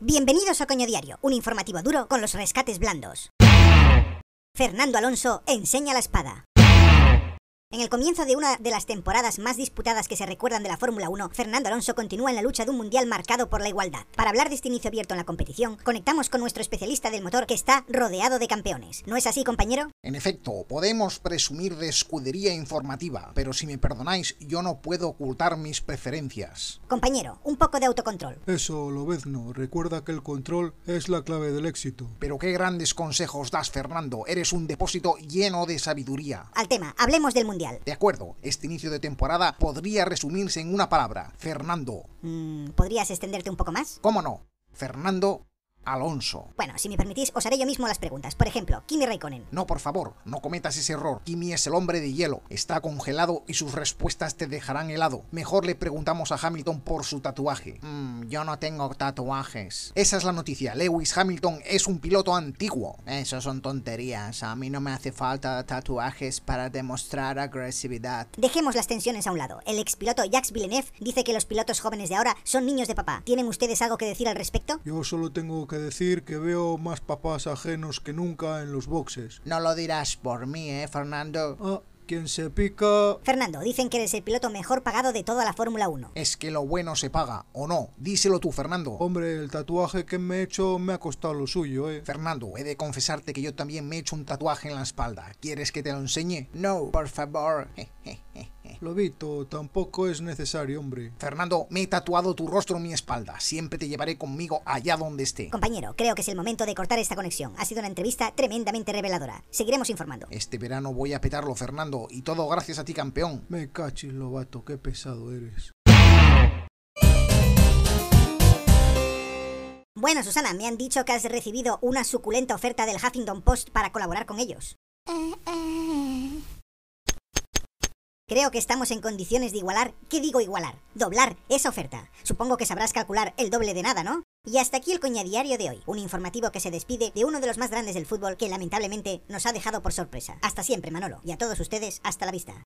Bienvenidos a Coño Diario, un informativo duro con los rescates blandos. Fernando Alonso enseña la espada. En el comienzo de una de las temporadas más disputadas que se recuerdan de la Fórmula 1, Fernando Alonso continúa en la lucha de un mundial marcado por la igualdad. Para hablar de este inicio abierto en la competición, conectamos con nuestro especialista del motor que está rodeado de campeones. ¿No es así, compañero? En efecto, podemos presumir de escudería informativa, pero si me perdonáis, yo no puedo ocultar mis preferencias. Compañero, un poco de autocontrol. Eso, lo ves, ¿no? recuerda que el control es la clave del éxito. Pero qué grandes consejos das, Fernando. Eres un depósito lleno de sabiduría. Al tema, hablemos del mundial. De acuerdo, este inicio de temporada podría resumirse en una palabra, Fernando. Mm, ¿Podrías extenderte un poco más? ¿Cómo no? Fernando Alonso. Bueno, si me permitís, os haré yo mismo las preguntas. Por ejemplo, Kimi Raikkonen. No, por favor, no cometas ese error. Kimi es el hombre de hielo, está congelado y sus respuestas te dejarán helado. Mejor le preguntamos a Hamilton por su tatuaje. Mmm, yo no tengo tatuajes. Esa es la noticia. Lewis Hamilton es un piloto antiguo. Eso son tonterías. A mí no me hace falta tatuajes para demostrar agresividad. Dejemos las tensiones a un lado. El expiloto Jacques Villeneuve dice que los pilotos jóvenes de ahora son niños de papá. ¿Tienen ustedes algo que decir al respecto? Yo solo tengo que decir que veo más papás ajenos que nunca en los boxes. No lo dirás por mí, ¿eh, Fernando? Ah, quien se pica... Fernando, dicen que eres el piloto mejor pagado de toda la Fórmula 1. Es que lo bueno se paga, ¿o no? Díselo tú, Fernando. Hombre, el tatuaje que me he hecho me ha costado lo suyo, ¿eh? Fernando, he de confesarte que yo también me he hecho un tatuaje en la espalda. ¿Quieres que te lo enseñe? No, por favor. Lobito, tampoco es necesario, hombre. Fernando, me he tatuado tu rostro en mi espalda. Siempre te llevaré conmigo allá donde esté. Compañero, creo que es el momento de cortar esta conexión. Ha sido una entrevista tremendamente reveladora. Seguiremos informando. Este verano voy a petarlo, Fernando, y todo gracias a ti, campeón. Me cachis, Lobato, qué pesado eres. Bueno, Susana, me han dicho que has recibido una suculenta oferta del Huffington Post para colaborar con ellos. eh. eh. Creo que estamos en condiciones de igualar, ¿qué digo igualar? Doblar esa oferta. Supongo que sabrás calcular el doble de nada, ¿no? Y hasta aquí el coñadiario de hoy, un informativo que se despide de uno de los más grandes del fútbol que lamentablemente nos ha dejado por sorpresa. Hasta siempre, Manolo, y a todos ustedes, hasta la vista.